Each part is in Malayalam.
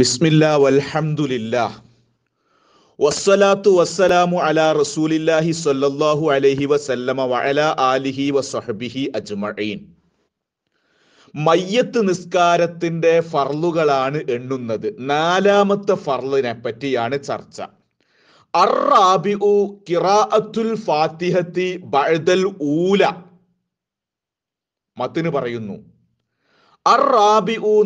ബിസ്മില്ല വൽഹംദുലില്ലാ വസ്സലാത്തു വസ്സലാമു അലാ റസൂലില്ലാഹി സ്വല്ലല്ലാഹു അലൈഹി വസല്ലമ വഅല ആലിഹി വസഹബിഹി അജ്മഈൻ മയ്യത്ത് നിസ്കാരത്തിന്റെ ഫർളുകളാണ് എണ്ണുന്നത് നാലാമത്തെ ഫർളിനെ പറ്റിയാണ് ചർച്ച അറാബിഉ കിറാഅത്തുൽ ഫാത്തിഹത്തി ബഅദൽ ഊല മത്തിന് പറയുന്നു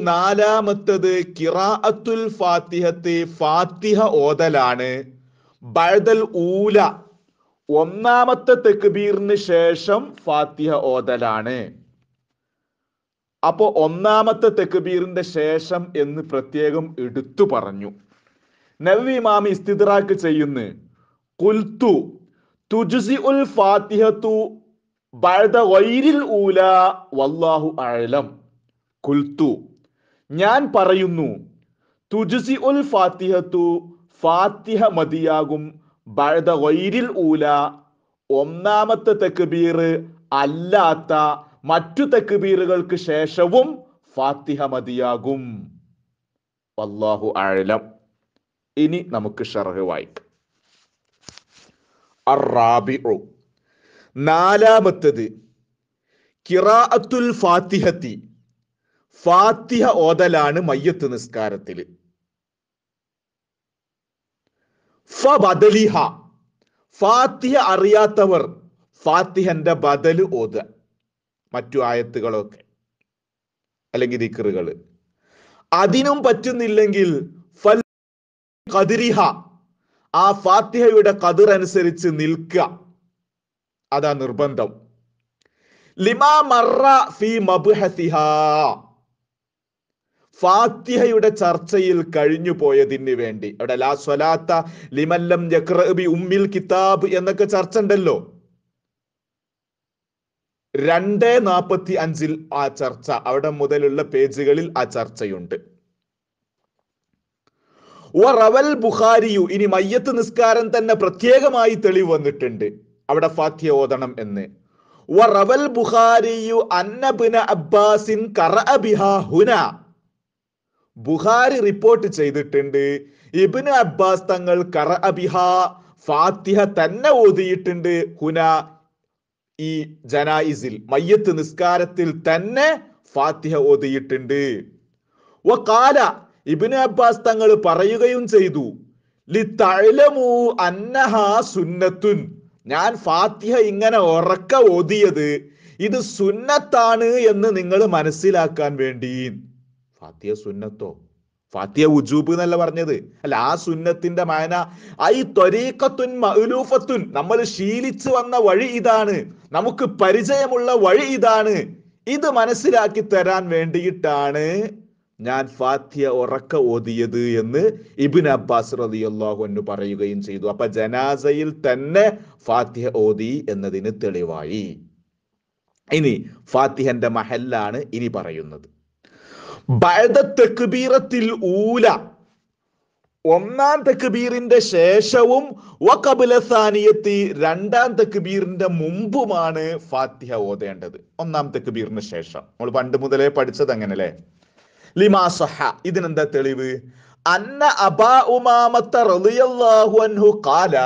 നാലാമത്തത് കിറാഅത്തുൽ ഫാത്തിഹത്ത് ഫാത്തിഹ ഓതലാണ് ബഴദൽ ഊല ഒന്നാമത്തെ തെക്കുബീറിന് ശേഷം ഫാത്തിഹ ഓതലാണ് അപ്പോ ഒന്നാമത്തെ തെക്കുബീറിന്റെ ശേഷം എന്ന് പ്രത്യേകം എടുത്തു പറഞ്ഞു നവി മാമി ഇസ്തിദ്രാക്ക് ചെയ്യുന്ന കുൽത്തു തുജുസി ഉൽ ഫാത്തിഹത്തു ബഴദ വൈരിൽ ഊല വല്ലാഹു അഴലം കുൽത്തു ഞാൻ പറയുന്നു തുജുസി ഉൽ ഫാത്തിഹത്തു ഫാത്തിഹ മതിയാകും ബഴത വൈരിൽ ഊല ഒന്നാമത്തെ തെക്കുബീർ അല്ലാത്ത മറ്റു തെക്കുബീറുകൾക്ക് ശേഷവും ഫാത്തിഹ മതിയാകും വല്ലാഹു ആഴലം ഇനി നമുക്ക് ഷർഹ് വായിക്കാം അറാബി നാലാമത്തത് കിറാഅത്തുൽ ഫാത്തിഹത്തി ഫാത്തിഹ ഓതലാണ് മയ്യത്ത് നിസ്കാരത്തിൽ ഫലിഹ ഫാത്തിഹ അറിയാത്തവർ ഫാത്തിഹന്റെ ബദൽ ഓത മറ്റു ആയത്തുകളൊക്കെ അല്ലെങ്കിൽ ദിക്കറുകൾ അതിനും പറ്റുന്നില്ലെങ്കിൽ ഫൽ കതിരിഹ ആ ഫാത്തിഹയുടെ കതിർ അനുസരിച്ച് നിൽക്കുക അതാ നിർബന്ധം ലിമാ മറ ഫി മബ്ഹസിഹ ഫാത്തിഹയുടെ ചർച്ചയിൽ കഴിഞ്ഞു പോയതിന് വേണ്ടി അവിടെ ലാ സ്വലാത്ത ലിമല്ലം ബി ഉമ്മിൽ കിതാബ് എന്നൊക്കെ ചർച്ച ഉണ്ടല്ലോ രണ്ട് നാപ്പത്തി അഞ്ചിൽ ആ ചർച്ച അവിടെ മുതലുള്ള പേജുകളിൽ ആ ചർച്ചയുണ്ട് റവൽ ബുഖാരിയു ഇനി മയ്യത്ത് നിസ്കാരം തന്നെ പ്രത്യേകമായി തെളിവ് വന്നിട്ടുണ്ട് അവിടെ ഫാത്തിഹ ഓതണം എന്ന് റവൽ ബുഖാരിയു അന്നബിന അബ്ബാസിൻ കറ ബിഹ ഹുന ബുഹാരി റിപ്പോർട്ട് ചെയ്തിട്ടുണ്ട് ഇബിന് അബ്ബാസ് തങ്ങൾ കറ അബിഹ ഫാത്തിഹ തന്നെ ഓതിയിട്ടുണ്ട് ഹുന ഈ ജനായിസിൽ മയ്യത്ത് നിസ്കാരത്തിൽ തന്നെ ഫാത്തിഹ ഓതിയിട്ടുണ്ട് വ കാല ഇബിന് അബ്ബാസ് തങ്ങൾ പറയുകയും ചെയ്തു സുന്നത്തുൻ ഞാൻ ഫാത്തിഹ ഇങ്ങനെ ഉറക്ക ഓതിയത് ഇത് സുന്നത്താണ് എന്ന് നിങ്ങൾ മനസ്സിലാക്കാൻ വേണ്ടി ഫാത്തിയ സുന്നത്തോ ഫാത്തിയ ഉജൂബ് എന്നല്ല പറഞ്ഞത് അല്ല ആ സുന്നത്തിന്റെ മായന ഐ ത്വരീക്കത്തുൻ മഅലൂഫത്തുൻ നമ്മൾ ശീലിച്ചു വന്ന വഴി ഇതാണ് നമുക്ക് പരിചയമുള്ള വഴി ഇതാണ് ഇത് മനസ്സിലാക്കി തരാൻ വേണ്ടിയിട്ടാണ് ഞാൻ ഫാത്തിയ ഉറക്ക ഓതിയത് എന്ന് ഇബിൻ അബ്ബാസ് റളിയല്ലാഹു അൻഹു പറയുകയും ചെയ്തു അപ്പൊ ജനാസയിൽ തന്നെ ഫാത്തിഹ ഓതി എന്നതിന് തെളിവായി ഇനി ഫാത്തിഹന്റെ മഹല്ലാണ് ഇനി പറയുന്നത് ബഴത തെക്കുബീറത്തിൽ ഊല ഒന്നാം തെക്കുബീറിന്റെ ശേഷവും വക്കബുലസാനിയത്തി രണ്ടാം തെക്കുബീറിന്റെ മുമ്പുമാണ് ഫാത്തിഹ ഓതേണ്ടത് ഒന്നാം തെക്കുബീറിന് ശേഷം നമ്മൾ പണ്ട് മുതലേ പഠിച്ചത് അങ്ങനെ അല്ലേ ലിമാസഹ ഇതിനെന്താ തെളിവ് അന്ന അബാ ഉമാമത്ത റളിയല്ലാഹു അൻഹു ഖാല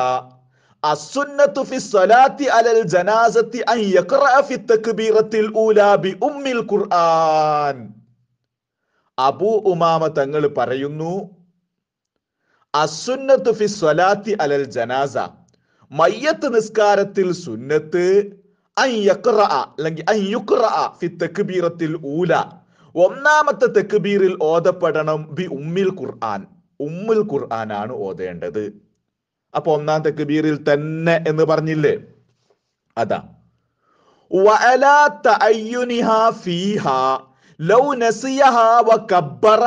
അസ്സുന്നത്തു ഫി സ്വലാത്തി അലൽ ജനാസത്തി അൻ യഖറഅ ഫി തക്ബീറത്തിൽ ഊലാ ബി ഉമ്മിൽ ഖുർആൻ അബൂ ഉമാമ തങ്ങൾ പറയുന്നു അസുന്നത്ത് ഫി സ്വലാത്തി അലൽ ജനാസ മയ്യത്ത് നിസ്കാരത്തിൽ സുന്നത്ത് അല്ലെങ്കിൽ ഊല ഒന്നാമത്തെ തെക്കുബീറിൽ ഓതപ്പെടണം ബി ഉമ്മിൽ ഖുർആൻ ഉമ്മിൽ ഖുർആനാണ് ഓതേണ്ടത് അപ്പൊ ഒന്നാം തെക്കുബീറിൽ തന്നെ എന്ന് പറഞ്ഞില്ലേ അതാ ഫീഹ ലൗ നസിയഹ വ കബ്ബറ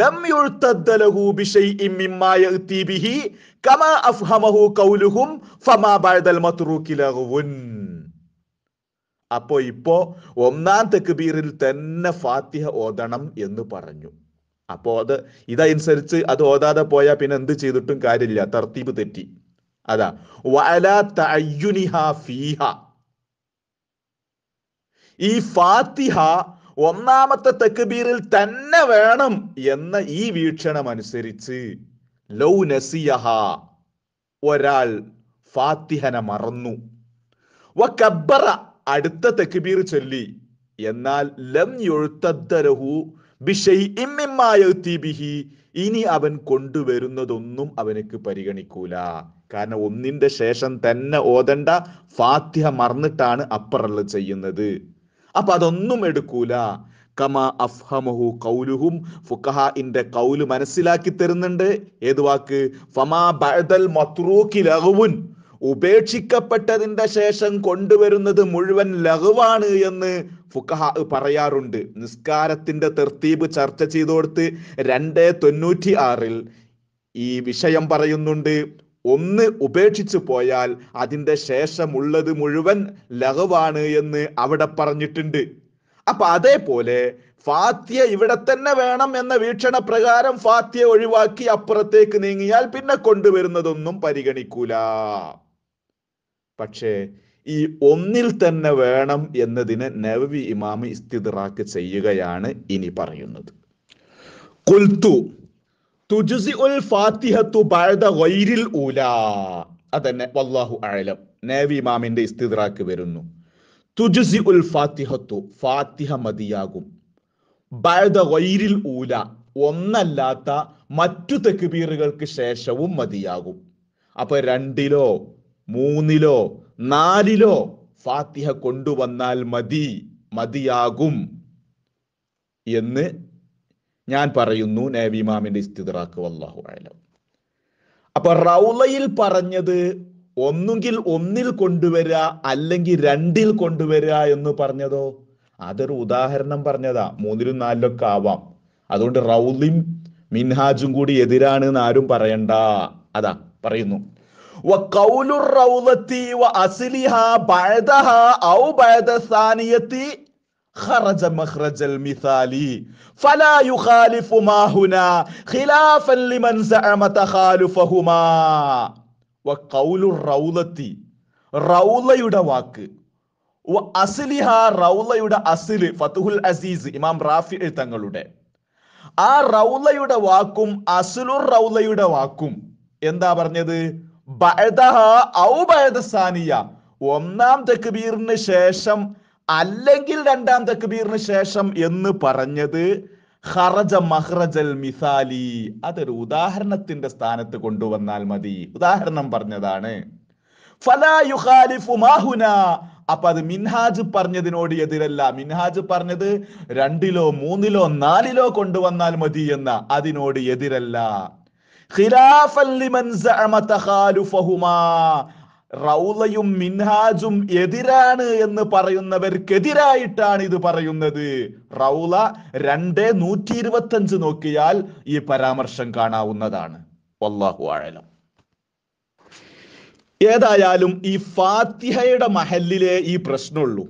ലം യുഴ്തദ്ദ ലഹു ബിശൈഇൻ മിമ്മാ യഅതി ബിഹി കമാ അഫ്ഹമഹു ഖൗലുഹും ഫമാ ബഅദൽ മത്റൂകി ലഹുൻ അപ്പോൾ ഇപ്പോ ഒന്നാം തക്ബീറിൽ തന്നെ ഫാത്തിഹ ഓതണം എന്ന് പറഞ്ഞു അപ്പോ അത് ഇതനുസരിച്ച് അത് ഓതാതെ പോയാൽ പിന്നെ എന്ത് ചെയ്തിട്ടും കാര്യമില്ല തർത്തീബ് തെറ്റി അതാ വല തയ്യുനിഹ ഫീഹ ഈ ഫാത്തിഹ ഒന്നാമത്തെ തെക്കുബീറിൽ തന്നെ വേണം എന്ന ഈ വീക്ഷണം അനുസരിച്ച് ലൗ നസിയഹ ഒരാൾ ഫാത്തിഹന മറന്നു വ അടുത്ത തെക്കുബീർ ചൊല്ലി എന്നാൽ ലം യൊഴുത്തരഹു ഇനി അവൻ കൊണ്ടുവരുന്നതൊന്നും അവനക്ക് പരിഗണിക്കൂല കാരണം ഒന്നിന്റെ ശേഷം തന്നെ ഓതണ്ട ഫാത്തിഹ മറന്നിട്ടാണ് അപ്പറല്ല ചെയ്യുന്നത് അപ്പൊ അതൊന്നും എടുക്കൂല കമ അഫ്ഹമഹു കൗലുഹും ഫുക്കഹ ഇന്റെ കൗല് മനസ്സിലാക്കി തരുന്നുണ്ട് ഏത് വാക്ക് ഫമാ ബഅദൽ മത്രൂക്കി ലഹുൻ ഉപേക്ഷിക്കപ്പെട്ടതിന്റെ ശേഷം കൊണ്ടുവരുന്നത് മുഴുവൻ ലഹുവാണ് എന്ന് ഫുഖഹ പറയാറുണ്ട് നിസ്കാരത്തിന്റെ തെർത്തീബ് ചർച്ച ചെയ്തോടുത്ത് രണ്ട് തൊണ്ണൂറ്റി ആറിൽ ഈ വിഷയം പറയുന്നുണ്ട് ഒന്ന് ഉപേക്ഷിച്ചു പോയാൽ അതിൻ്റെ ശേഷമുള്ളത് മുഴുവൻ ലഹവാണ് എന്ന് അവിടെ പറഞ്ഞിട്ടുണ്ട് അപ്പൊ അതേപോലെ ഫാത്തിയ ഇവിടെ തന്നെ വേണം എന്ന വീക്ഷണ പ്രകാരം ഫാത്തിയ ഒഴിവാക്കി അപ്പുറത്തേക്ക് നീങ്ങിയാൽ പിന്നെ കൊണ്ടുവരുന്നതൊന്നും പരിഗണിക്കൂല പക്ഷേ ഈ ഒന്നിൽ തന്നെ വേണം എന്നതിന് നവവി ഇമാമി ഇസ്തിദ്റാക്ക് ചെയ്യുകയാണ് ഇനി പറയുന്നത് കുൽത്തു അതന്നെ വല്ലാഹു ആഴലം നേവി ഇമാമിന്റെ ഇസ്തിദ്രാക്ക് വരുന്നു തുജുസി ഉൽ ഫാത്തിഹത്തു ഫാത്തിഹ മതിയാകും ബഴദ വൈരിൽ ഊല ഒന്നല്ലാത്ത മറ്റു തെക്കുബീറുകൾക്ക് ശേഷവും മതിയാകും അപ്പൊ രണ്ടിലോ മൂന്നിലോ നാലിലോ ഫാത്തിഹ കൊണ്ടുവന്നാൽ മതി മതിയാകും എന്ന് ഞാൻ പറയുന്നു നബിമാമിന്റെ ഇസ്തിദറാക്ക് വല്ലാഹു ആയാലും അപ്പൊ റൗലയിൽ പറഞ്ഞത് ഒന്നുകിൽ ഒന്നിൽ കൊണ്ടുവരിക അല്ലെങ്കിൽ രണ്ടിൽ കൊണ്ടുവരിക എന്ന് പറഞ്ഞതോ അതൊരു ഉദാഹരണം പറഞ്ഞതാ മൂന്നിലും നാലിലൊക്കെ ആവാം അതുകൊണ്ട് റൗലിം മിൻഹാജും കൂടി എതിരാണ് എന്ന് ആരും പറയണ്ട അതാ പറയുന്നു വ خرج مخرج المثال فلا يخالف ما هنا خلافا لمن زعم تخالفهما وقول الروضة റൗലയുടെ വാക്ക് അസിലിഹ റൗലയുടെ അസില് ഫതുഹുൽ അസീസ് ഇമാം റാഫി തങ്ങളുടെ ആ റൗലയുടെ വാക്കും അസുലുർ റൗലയുടെ വാക്കും എന്താ പറഞ്ഞത് ബഅദഹ ഔ സാനിയ ഒന്നാം തക്ബീറിന് ശേഷം അല്ലെങ്കിൽ രണ്ടാം തക്ബീറിന് ശേഷം എന്ന് പറഞ്ഞത് ഹറജ മഹ്റജൽ മിസാലി അതൊരു ഉദാഹരണത്തിന്റെ സ്ഥാനത്ത് കൊണ്ടുവന്നാൽ മതി ഉദാഹരണം പറഞ്ഞതാണ് അപ്പൊ അത് മിൻഹാജ് പറഞ്ഞതിനോട് എതിരല്ല മിൻഹാജ് പറഞ്ഞത് രണ്ടിലോ മൂന്നിലോ നാലിലോ കൊണ്ടുവന്നാൽ മതി എന്ന അതിനോട് എതിരല്ല റൗലയും മിൻഹാജും എതിരാണ് എന്ന് പറയുന്നവർക്കെതിരായിട്ടാണ് ഇത് പറയുന്നത് റൗല രണ്ട് നൂറ്റി ഇരുപത്തി അഞ്ച് നോക്കിയാൽ ഈ പരാമർശം കാണാവുന്നതാണ് വല്ലാഹു ആഴലം ഏതായാലും ഈ ഫാത്തിഹയുടെ മഹലിലെ ഈ പ്രശ്നമുള്ളൂ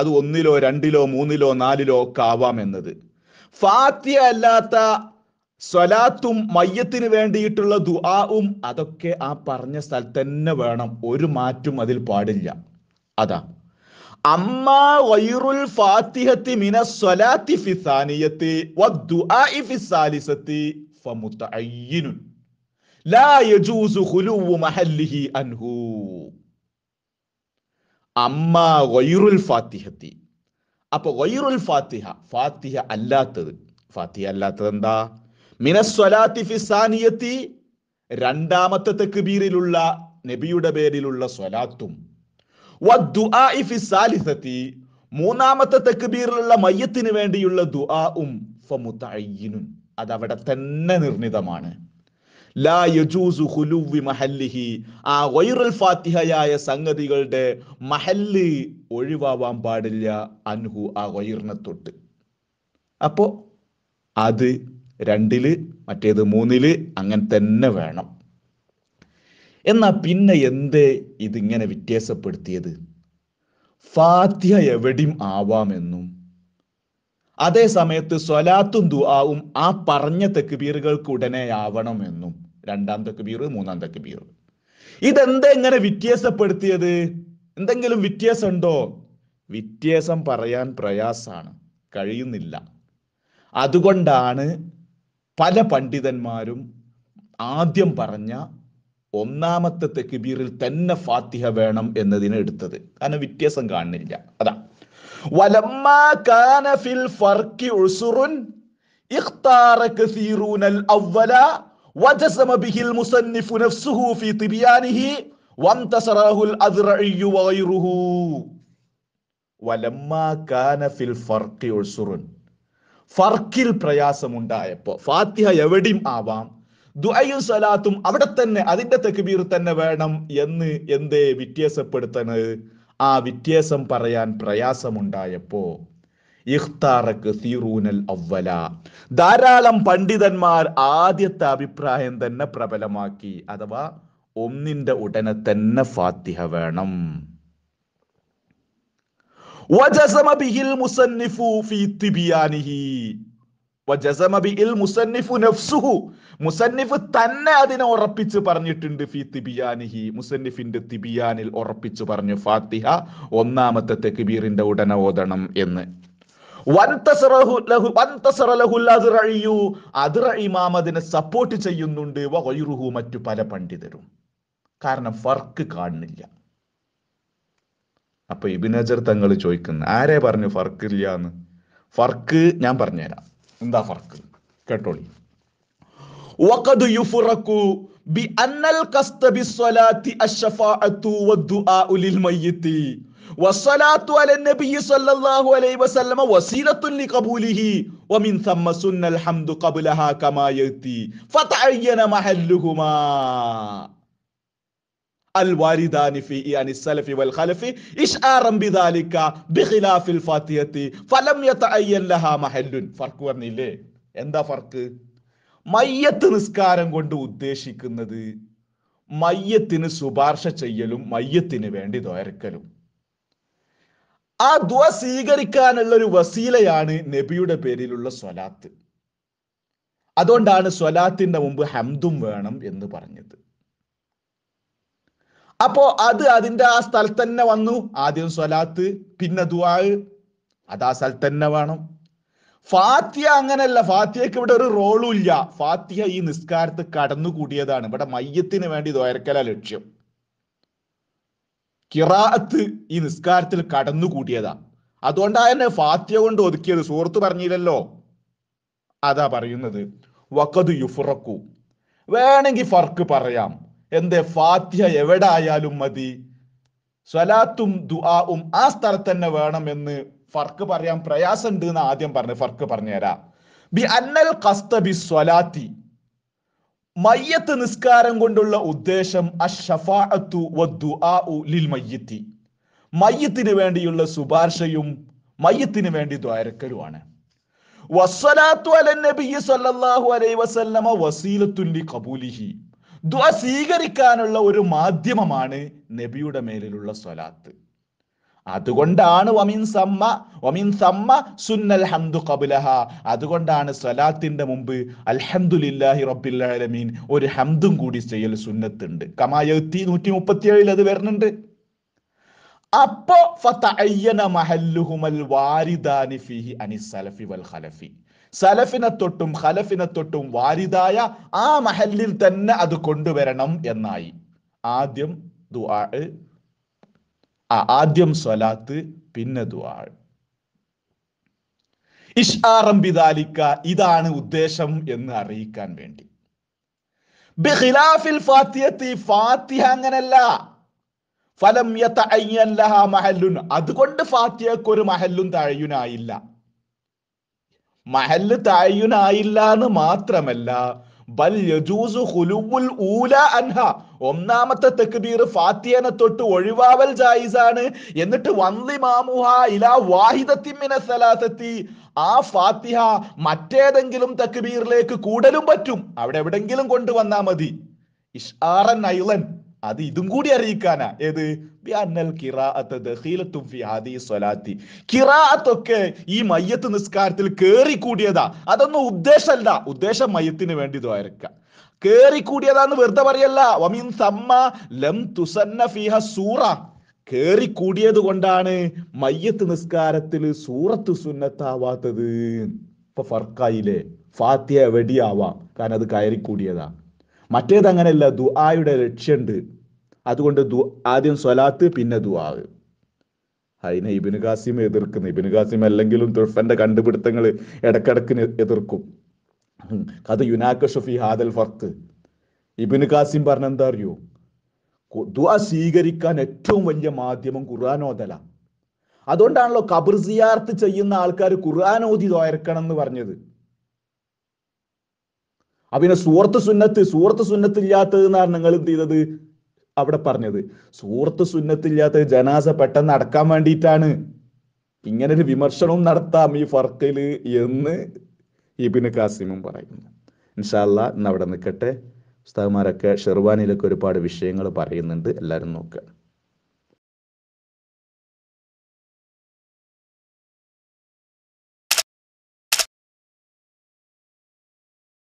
അത് ഒന്നിലോ രണ്ടിലോ മൂന്നിലോ നാലിലോ ഒക്കെ ആവാം എന്നത് ഫാത്തിഹ അല്ലാത്ത സ്വലാത്തും മയ്യത്തിന് വേണ്ടിയിട്ടുള്ള ദുആവും അതൊക്കെ ആ പറഞ്ഞ സ്ഥലത്ത് തന്നെ വേണം ഒരു മാറ്റും അതിൽ പാടില്ല അതാ അമ്മ വൈറുൽ ഫാത്തിഹത്തി മിന സ്വലാത്തി ഫിസാനിയത്തി വ വദ്ദുആഇ ഫിസാലിസത്തി ഫമുതഅയ്യിനുൻ ലാ യജൂസു ഖുലുവു മഹല്ലിഹി അൻഹു അമ്മ വൈറുൽ ഫാത്തിഹത്തി അപ്പോൾ വൈറുൽ ഫാത്തിഹ ഫാത്തിഹ അല്ലാത്തത് ഫാത്തിഹ അല്ലാത്തത് എന്താ മിനസ്വലാത്തിഫിസാനിയത്തി രണ്ടാമത്തെ തെക്കുബീറിലുള്ള നബിയുടെ പേരിലുള്ള സ്വലാത്തും ഫിസാലിസത്തി മൂന്നാമത്തെ തെക്കുബീറിലുള്ള മയ്യത്തിന് വേണ്ടിയുള്ള ദുആഉം അതവിടെ തന്നെ നിർണിതമാണ് ലാ യജൂസു മഹല്ലിഹി ആ സംഗതികളുടെ മഹല്ല് ഒഴിവാവാൻ പാടില്ല അൻഹു ആ വൈറിനെ തൊട്ട് അപ്പോ അത് രണ്ടില് മറ്റേത് മൂന്നില് അങ്ങനെ തന്നെ വേണം എന്നാൽ പിന്നെ എന്തേ ഇതിങ്ങനെ വ്യത്യാസപ്പെടുത്തിയത് ഫാത്തിഹ എവിടെയും ആവാമെന്നും അതേ സമയത്ത് സ്വലാത്തും ദുആവും ആ പറഞ്ഞ തെക്കുബീറുകൾക്ക് ഉടനെ ആവണമെന്നും രണ്ടാം തെക്കുബീർ മൂന്നാം തെക്കുബീർ ഇതെന്താ ഇങ്ങനെ വ്യത്യാസപ്പെടുത്തിയത് എന്തെങ്കിലും വ്യത്യാസമുണ്ടോ വ്യത്യാസം പറയാൻ പ്രയാസാണ് കഴിയുന്നില്ല അതുകൊണ്ടാണ് പല പണ്ഡിതന്മാരും ആദ്യം പറഞ്ഞ ഒന്നാമത്തെ തെക്കുബീറിൽ തന്നെ ഫാത്തിഹ വേണം എന്നതിന് എടുത്തത് കാരണം വ്യത്യാസം കാണുന്നില്ല അതാ വലമ്മ കാന ഫിൽ ഫർക്കി ഉൾസുറുൻ ഫർക്കിൽ പ്രയാസമുണ്ടായപ്പോൾ ഫാത്തിഹ എവിടെയും ആവാം ദുഅയും സലാത്തും അവിടെ തന്നെ അതിന്റെ തെക്കുബീർ തന്നെ വേണം എന്ന് എന്തേ വ്യത്യാസപ്പെടുത്തണത് ആ വ്യത്യാസം പറയാൻ പ്രയാസമുണ്ടായപ്പോ ഇഖ്താറൂനൽ അവ്വല ധാരാളം പണ്ഡിതന്മാർ ആദ്യത്തെ അഭിപ്രായം തന്നെ പ്രബലമാക്കി അഥവാ ഒന്നിന്റെ ഉടനെ തന്നെ ഫാത്തിഹ വേണം وجزم به المصنف في تبيانه وجزم به المصنف نفسه മുസന്നിഫ് തന്നെ അതിനെ ഉറപ്പിച്ച് പറഞ്ഞിട്ടുണ്ട് ഫീ തിബിയാനിഹി മുസന്നിഫിന്റെ തിബിയാനിൽ ഉറപ്പിച്ച് പറഞ്ഞു ഫാത്തിഹ ഒന്നാമത്തെ തെക്ബീറിന്റെ ഉടനെ ഓതണം എന്ന് അതിനെ സപ്പോർട്ട് ചെയ്യുന്നുണ്ട് മറ്റു പല പണ്ഡിതരും കാരണം ഫർക്ക് കാണുന്നില്ല അപ്പോൾ ഇബിനജർ തങ്ങൾ ചോദിക്കുന്നു ആരെ പറഞ്ഞു ഫർക്ക് ഇല്ല എന്ന് ഫർക്ക് ഞാൻ പറഞ്ഞുതരാം എന്താ ഫർക്ക് കേട്ടോളി ും വൽ ഖലഫി ബിദാലിക ബിഖിലാഫിൽ ഫാത്തിഹത്തി ഫലം ലഹാ മഹല്ലുൻ എന്താ മയ്യത്ത് നിസ്കാരം കൊണ്ട് ഉദ്ദേശിക്കുന്നത് മയ്യത്തിന് ശുപാർശ ചെയ്യലും മയ്യത്തിന് വേണ്ടി ദ്വരക്കലും ആ ദ്വ സ്വീകരിക്കാനുള്ള ഒരു വസീലയാണ് നബിയുടെ പേരിലുള്ള സ്വലാത്ത് അതുകൊണ്ടാണ് സ്വലാത്തിന്റെ മുമ്പ് ഹംദും വേണം എന്ന് പറഞ്ഞത് അപ്പോ അത് അതിന്റെ ആ സ്ഥലത്ത് തന്നെ വന്നു ആദ്യം സ്വലാത്ത് പിന്നെ ദുആ അത് ആ സ്ഥലത്ത് തന്നെ വേണം ഫാത്തിയ അങ്ങനെയല്ല ഫാത്തിയക്ക് ഇവിടെ ഒരു റോളും ഇല്ല ഫാത്തിയ ഈ നിസ്കാരത്ത് കടന്നുകൂടിയതാണ് ഇവിടെ മയ്യത്തിന് വേണ്ടി ദുആർക്കല ലക്ഷ്യം കിറാത്ത് ഈ നിസ്കാരത്തിൽ കടന്നുകൂടിയതാ അതുകൊണ്ടാണ് തന്നെ ഫാത്തിയ കൊണ്ട് ഒതുക്കിയത് സുഹൃത്ത് പറഞ്ഞില്ലല്ലോ അതാ പറയുന്നത് വക്കത് യുഫുറക്കു വേണമെങ്കിൽ ഫർക്ക് പറയാം എന്തേ ഫാത്തിഹ എവിടെ ആയാലും മതി സ്വലാത്തും ദുആവും ആ സ്ഥലത്ത് തന്നെ വേണമെന്ന് ഫർക്ക് പറയാൻ പ്രയാസമുണ്ട് എന്ന് ആദ്യം പറഞ്ഞു ഫർക്ക് പറഞ്ഞുതരാം ബി അന്നൽ കസ്ത ബി സ്വലാത്തി മയ്യത്ത് നിസ്കാരം കൊണ്ടുള്ള ഉദ്ദേശം അഷഫാഅത്തു വദ്ദുആഉ ലിൽ മയ്യത്തി മയ്യത്തിന് വേണ്ടിയുള്ള ശുപാർശയും മയ്യത്തിന് വേണ്ടി ദ്വാരക്കലുമാണ് വസ്സലാത്തു അലൻ നബി സല്ലല്ലാഹു അലൈഹി വസല്ലമ വസീലത്തുല്ലി കബൂലിഹി സ്വീകരിക്കാനുള്ള ഒരു മാധ്യമമാണ് നബിയുടെ മേലിലുള്ള സ്വലാത്ത് അതുകൊണ്ടാണ് വമിൻ സമ്മ സുന്നൽ ഹന്തു കബുലഹ അതുകൊണ്ടാണ് സ്വലാത്തിന്റെ മുമ്പ് അൽഹന്ദുലില്ലാഹി റബ്ബില്ലാലമീൻ ഒരു ഹംദും കൂടി ചെയ്യൽ സുന്നത്തുണ്ട് കമായത്തി നൂറ്റി ഏഴിൽ അത് വരുന്നുണ്ട് അപ്പോ ഫതഅയ്യന മഹല്ലുഹുമൽ വാരിദാനി ഫിഹി അനിസ് സലഫി വൽ ഖലഫി സലഫിനെ തൊട്ടും ഖലഫിനെ തൊട്ടും വാരിതായ ആ മഹലിൽ തന്നെ അത് കൊണ്ടുവരണം എന്നായി ആദ്യം ദുആ ആ ആദ്യം സ്വലാത്ത് പിന്നെ ദുആ ഇഷ്ആറംബിദാലിക്ക ഇതാണ് ഉദ്ദേശം എന്ന് അറിയിക്കാൻ വേണ്ടി ബിഖിലാഫിൽ ഫാത്തിഹത്തി ഫാത്തിഹ അങ്ങനല്ല ഫലം യതഅയ്യൻ ലഹാ മഹല്ലുൻ അതുകൊണ്ട് ഫാത്തിഹയ്ക്ക് ഒരു മഹല്ലും തഴയുനായില്ല മഹല് തായുനായില്ല എന്ന് മാത്രമല്ല ബൽ യജൂസു ഹുലുവുൽ ഊല അൻഹ ഒന്നാമത്തെ തെക്കുബീർ ഫാത്തിയനെ തൊട്ട് ഒഴിവാവൽ ജായിസാണ് എന്നിട്ട് വന്ദി മാമുഹ ഇലാ വാഹിദത്തിമിന സലാസത്തി ആ ഫാത്തിഹ മറ്റേതെങ്കിലും തക്ബീറിലേക്ക് കൂടലും പറ്റും അവിടെ എവിടെങ്കിലും കൊണ്ടുവന്നാ മതി ഇഷ്ആറൻ അത് ഇതും കൂടി അറിയിക്കാനാ ഏത് ഒക്കെ ഈ മയ്യത്ത് നിസ്കാരത്തിൽ കേറി കൂടിയതാ അതൊന്നും ഉദ്ദേശമല്ല ഉദ്ദേശം മയ്യത്തിന് വേണ്ടി ദ്വാരക്ക കേറി കൂടിയതാന്ന് വെറുതെ പറയല്ല വമിൻ സമ്മ ലം തുസന്ന ഫിഹ സൂറ കേറി കൂടിയത് കൊണ്ടാണ് മയ്യത്ത് നിസ്കാരത്തിൽ സൂറത്ത് സുന്നത്താവാത്തത് ഇപ്പൊ ഫർക്കായില്ലേ ഫാത്തിയ വെടിയാവാം കാരണം അത് കയറി കൂടിയതാ മറ്റേത് അങ്ങനെയല്ല ദുആയുടെ ലക്ഷ്യമുണ്ട് അതുകൊണ്ട് ദു ആദ്യം സ്വലാത്ത് പിന്നെ ദുആ അതിനെ ഇബിന് കാസിം എതിർക്കുന്നു ഇബിന് കാസിം അല്ലെങ്കിലും തുർഫന്റെ കണ്ടുപിടുത്തങ്ങൾ ഇടക്കിടക്ക് എതിർക്കും അത് യുനാക്ക് ഷഫി ഹാദൽ ഫർത്ത് ഇബിന് കാസിം പറഞ്ഞ എന്താ അറിയോ ദുആ സ്വീകരിക്കാൻ ഏറ്റവും വലിയ മാധ്യമം ഖുർആാനോദല അതുകൊണ്ടാണല്ലോ കബർ സിയാർത്ത് ചെയ്യുന്ന ആൾക്കാർ ഖുർആനോദി തോരക്കണം എന്ന് പറഞ്ഞത് അപ്പൊ പിന്നെ സൂറത്ത് സുന്നത്ത് സൂറത്ത് സുന്നത്ത് ഇല്ലാത്തത് എന്നാണ് നിങ്ങൾ എന്ത് ചെയ്തത് അവിടെ പറഞ്ഞത് സൂറത്ത് സുന്നത്ത് ഇല്ലാത്ത ജനാസ പെട്ടെന്ന് അടക്കാൻ വേണ്ടിയിട്ടാണ് ഇങ്ങനെ ഒരു വിമർശനവും നടത്താം ഈ ഫർക്കില് എന്ന് ഇബിന് കാസിമും പറയുന്നു ഇൻഷാല്ല ഇന്ന് അവിടെ നിൽക്കട്ടെ ഉസ്താദ്മാരൊക്കെ ഷെർവാനിലൊക്കെ ഒരുപാട് വിഷയങ്ങൾ പറയുന്നുണ്ട് എല്ലാവരും നോക്കുക